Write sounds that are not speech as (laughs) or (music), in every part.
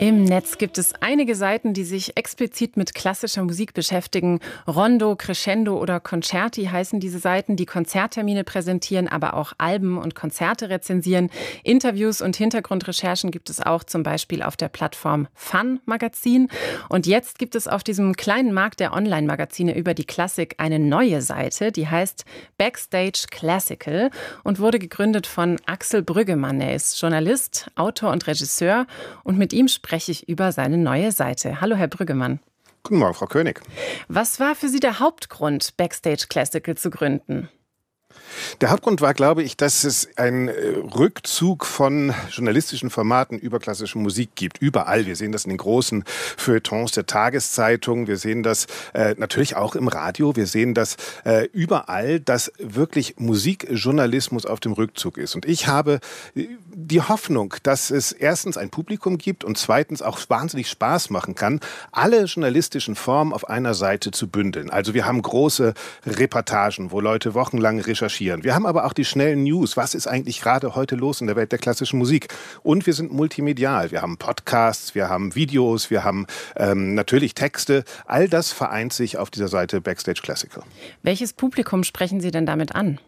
Im Netz gibt es einige Seiten, die sich explizit mit klassischer Musik beschäftigen. Rondo, Crescendo oder Concerti heißen diese Seiten, die Konzerttermine präsentieren, aber auch Alben und Konzerte rezensieren. Interviews und Hintergrundrecherchen gibt es auch zum Beispiel auf der Plattform Fun Magazin. Und jetzt gibt es auf diesem kleinen Markt der Online-Magazine über die Klassik eine neue Seite, die heißt Backstage Classical und wurde gegründet von Axel Brüggemann. Er ist Journalist, Autor und Regisseur und mit ihm spreche ich über seine neue Seite. Hallo, Herr Brüggemann. Guten Morgen, Frau König. Was war für Sie der Hauptgrund, Backstage Classical zu gründen? Der Hauptgrund war, glaube ich, dass es einen äh, Rückzug von journalistischen Formaten über klassische Musik gibt. Überall. Wir sehen das in den großen Feuilletons der Tageszeitung. Wir sehen das äh, natürlich auch im Radio. Wir sehen das äh, überall, dass wirklich Musikjournalismus auf dem Rückzug ist. Und ich habe äh, die Hoffnung, dass es erstens ein Publikum gibt und zweitens auch wahnsinnig Spaß machen kann, alle journalistischen Formen auf einer Seite zu bündeln. Also wir haben große Reportagen, wo Leute wochenlang recherchieren recherchieren. Wir haben aber auch die schnellen News. Was ist eigentlich gerade heute los in der Welt der klassischen Musik? Und wir sind multimedial. Wir haben Podcasts, wir haben Videos, wir haben ähm, natürlich Texte. All das vereint sich auf dieser Seite Backstage Classical. Welches Publikum sprechen Sie denn damit an?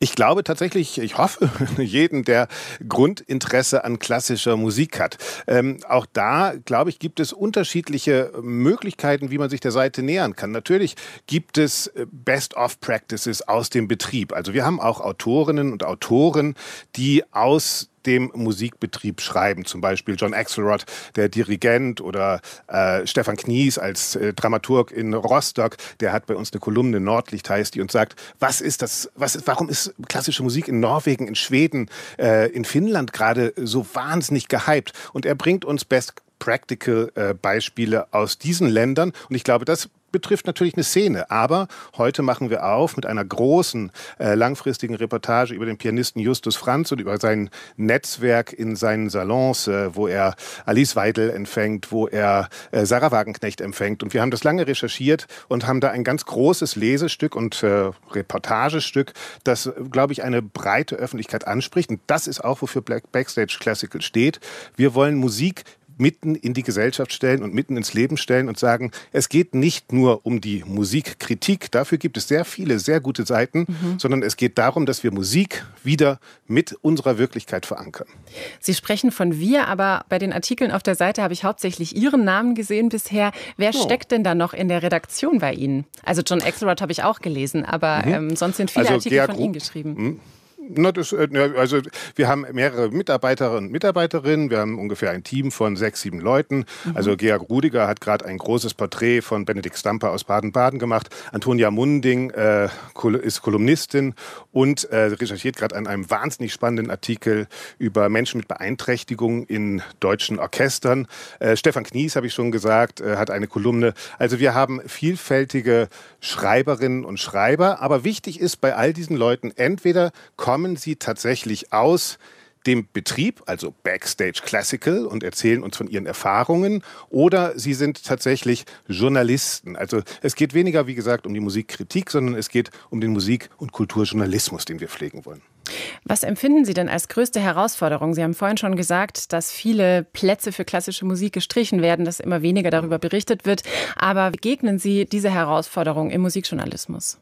Ich glaube tatsächlich, ich hoffe, (laughs) jeden, der Grundinteresse an klassischer Musik hat. Ähm, auch da, glaube ich, gibt es unterschiedliche Möglichkeiten, wie man sich der Seite nähern kann. Natürlich gibt es äh, Best-of-Practices aus dem Betrieb. Also wir haben auch Autorinnen und Autoren, die aus dem Musikbetrieb schreiben. Zum Beispiel John Axelrod, der Dirigent, oder äh, Stefan Knies als äh, Dramaturg in Rostock, der hat bei uns eine Kolumne Nordlicht heißt die und sagt, was ist das, was ist, warum ist klassische Musik in Norwegen, in Schweden, äh, in Finnland gerade so wahnsinnig gehypt? Und er bringt uns best Practical äh, Beispiele aus diesen Ländern. Und ich glaube, das betrifft natürlich eine Szene. Aber heute machen wir auf mit einer großen, äh, langfristigen Reportage über den Pianisten Justus Franz und über sein Netzwerk in seinen Salons, äh, wo er Alice Weidel empfängt, wo er äh, Sarah Wagenknecht empfängt. Und wir haben das lange recherchiert und haben da ein ganz großes Lesestück und äh, Reportagestück, das, äh, glaube ich, eine breite Öffentlichkeit anspricht. Und das ist auch, wofür Black Backstage Classical steht. Wir wollen Musik mitten in die Gesellschaft stellen und mitten ins Leben stellen und sagen, es geht nicht nur um die Musikkritik, dafür gibt es sehr viele sehr gute Seiten, mhm. sondern es geht darum, dass wir Musik wieder mit unserer Wirklichkeit verankern. Sie sprechen von wir, aber bei den Artikeln auf der Seite habe ich hauptsächlich Ihren Namen gesehen bisher. Wer oh. steckt denn da noch in der Redaktion bei Ihnen? Also John Axelrod habe ich auch gelesen, aber mhm. ähm, sonst sind viele also Artikel Gea von Ihnen geschrieben. Mhm. Na, das, äh, also wir haben mehrere Mitarbeiterinnen und Mitarbeiterinnen. Wir haben ungefähr ein Team von sechs, sieben Leuten. Mhm. Also Georg Rudiger hat gerade ein großes Porträt von Benedikt Stamper aus Baden-Baden gemacht. Antonia Munding äh, ist Kolumnistin und äh, recherchiert gerade an einem wahnsinnig spannenden Artikel über Menschen mit Beeinträchtigungen in deutschen Orchestern. Äh, Stefan Knies, habe ich schon gesagt, äh, hat eine Kolumne. Also wir haben vielfältige Schreiberinnen und Schreiber. Aber wichtig ist bei all diesen Leuten, entweder kommen kommen sie tatsächlich aus dem Betrieb, also Backstage Classical, und erzählen uns von ihren Erfahrungen. Oder sie sind tatsächlich Journalisten. Also es geht weniger, wie gesagt, um die Musikkritik, sondern es geht um den Musik- und Kulturjournalismus, den wir pflegen wollen. Was empfinden Sie denn als größte Herausforderung? Sie haben vorhin schon gesagt, dass viele Plätze für klassische Musik gestrichen werden, dass immer weniger darüber berichtet wird. Aber begegnen Sie dieser Herausforderung im Musikjournalismus?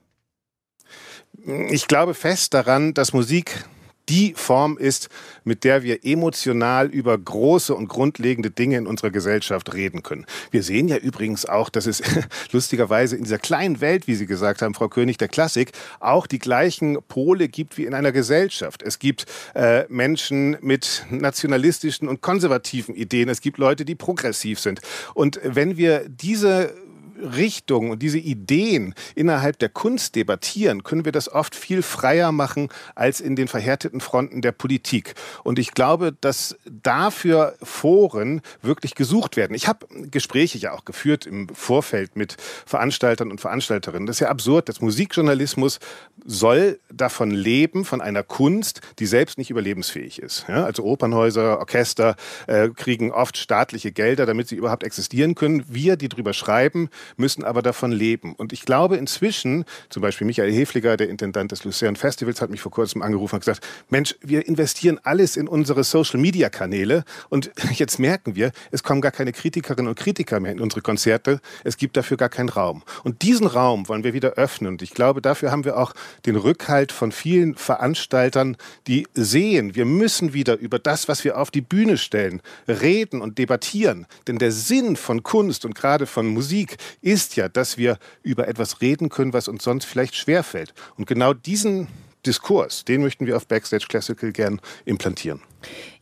ich glaube fest daran, dass Musik die Form ist, mit der wir emotional über große und grundlegende Dinge in unserer Gesellschaft reden können. Wir sehen ja übrigens auch, dass es (laughs) lustigerweise in dieser kleinen Welt, wie Sie gesagt haben, Frau König, der Klassik, auch die gleichen Pole gibt wie in einer Gesellschaft. Es gibt äh, Menschen mit nationalistischen und konservativen Ideen. Es gibt Leute, die progressiv sind. Und wenn wir diese Richtungen und diese Ideen innerhalb der Kunst debattieren, können wir das oft viel freier machen als in den verhärteten Fronten der Politik. Und ich glaube, dass dafür Foren wirklich gesucht werden. Ich habe Gespräche ja auch geführt im Vorfeld mit Veranstaltern und Veranstalterinnen. Das ist ja absurd, dass Musikjournalismus soll davon leben, von einer Kunst, die selbst nicht überlebensfähig ist. Ja, also Opernhäuser, Orchester äh, kriegen oft staatliche Gelder, damit sie überhaupt existieren können. Wir, die drüber schreiben, müssen aber davon leben. Und ich glaube inzwischen, zum Beispiel Michael Hefliger, der Intendant des Luzern Festivals, hat mich vor kurzem angerufen und gesagt, Mensch, wir investieren alles in unsere Social-Media-Kanäle und (laughs) jetzt merken wir, es kommen gar keine Kritikerinnen und Kritiker mehr in unsere Konzerte. Es gibt dafür gar keinen Raum. Und diesen Raum wollen wir wieder öffnen. Und ich glaube, dafür haben wir auch den Rückhalt von vielen Veranstaltern, die sehen, wir müssen wieder über das, was wir auf die Bühne stellen, reden und debattieren. Denn der Sinn von Kunst und gerade von Musik ist ja, dass wir über etwas reden können, was uns sonst vielleicht schwerfällt. Und genau diesen Diskurs, den möchten wir auf Backstage Classical gern implantieren.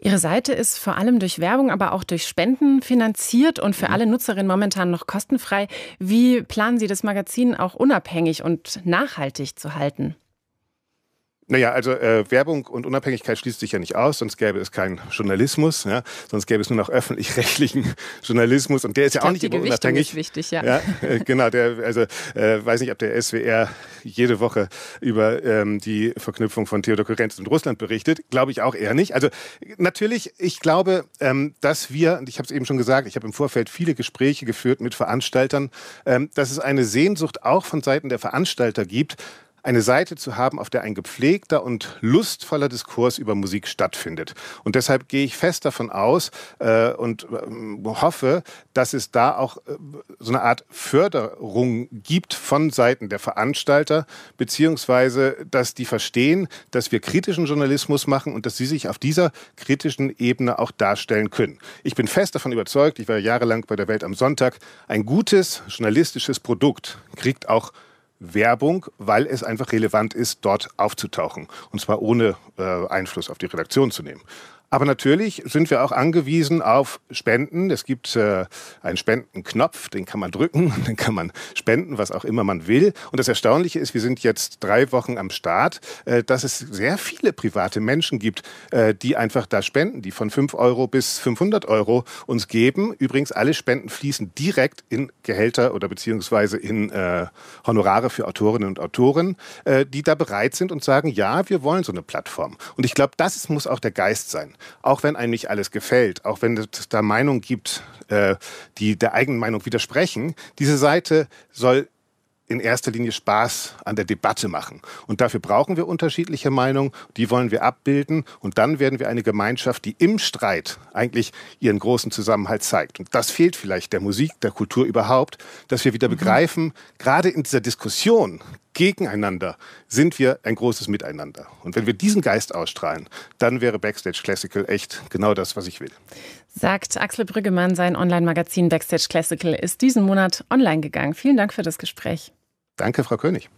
Ihre Seite ist vor allem durch Werbung, aber auch durch Spenden finanziert und für mhm. alle Nutzerinnen momentan noch kostenfrei. Wie planen Sie das Magazin auch unabhängig und nachhaltig zu halten? Naja, also äh, Werbung und Unabhängigkeit schließt sich ja nicht aus, sonst gäbe es keinen Journalismus, ja? sonst gäbe es nur noch öffentlich-rechtlichen (laughs) Journalismus und der ist ich ja auch nicht immer unabhängig. Ist wichtig, ja. ja äh, (laughs) genau, der, also äh, weiß nicht, ob der SWR jede Woche über ähm, die Verknüpfung von Theodor Korenz und Russland berichtet, glaube ich auch eher nicht. Also natürlich, ich glaube, ähm, dass wir, und ich habe es eben schon gesagt, ich habe im Vorfeld viele Gespräche geführt mit Veranstaltern, ähm, dass es eine Sehnsucht auch von Seiten der Veranstalter gibt, eine Seite zu haben, auf der ein gepflegter und lustvoller Diskurs über Musik stattfindet. Und deshalb gehe ich fest davon aus äh, und äh, hoffe, dass es da auch äh, so eine Art Förderung gibt von Seiten der Veranstalter, beziehungsweise dass die verstehen, dass wir kritischen Journalismus machen und dass sie sich auf dieser kritischen Ebene auch darstellen können. Ich bin fest davon überzeugt, ich war jahrelang bei der Welt am Sonntag, ein gutes journalistisches Produkt kriegt auch Werbung, weil es einfach relevant ist, dort aufzutauchen. Und zwar ohne äh, Einfluss auf die Redaktion zu nehmen. Aber natürlich sind wir auch angewiesen auf Spenden. Es gibt äh, einen Spendenknopf, den kann man drücken, dann kann man spenden, was auch immer man will. Und das Erstaunliche ist, wir sind jetzt drei Wochen am Start, äh, dass es sehr viele private Menschen gibt, äh, die einfach da spenden, die von 5 Euro bis 500 Euro uns geben. Übrigens, alle Spenden fließen direkt in Gehälter oder beziehungsweise in äh, Honorare für Autorinnen und Autoren, äh, die da bereit sind und sagen, ja, wir wollen so eine Plattform. Und ich glaube, das muss auch der Geist sein auch wenn einem nicht alles gefällt, auch wenn es da Meinungen gibt, äh, die der eigenen Meinung widersprechen, diese Seite soll in erster Linie Spaß an der Debatte machen. Und dafür brauchen wir unterschiedliche Meinungen, die wollen wir abbilden und dann werden wir eine Gemeinschaft, die im Streit eigentlich ihren großen Zusammenhalt zeigt. Und das fehlt vielleicht der Musik, der Kultur überhaupt, dass wir wieder mhm. begreifen, gerade in dieser Diskussion Gegeneinander sind wir ein großes Miteinander. Und wenn wir diesen Geist ausstrahlen, dann wäre Backstage Classical echt genau das, was ich will. Sagt Axel Brüggemann, sein Online-Magazin Backstage Classical ist diesen Monat online gegangen. Vielen Dank für das Gespräch. Danke, Frau König.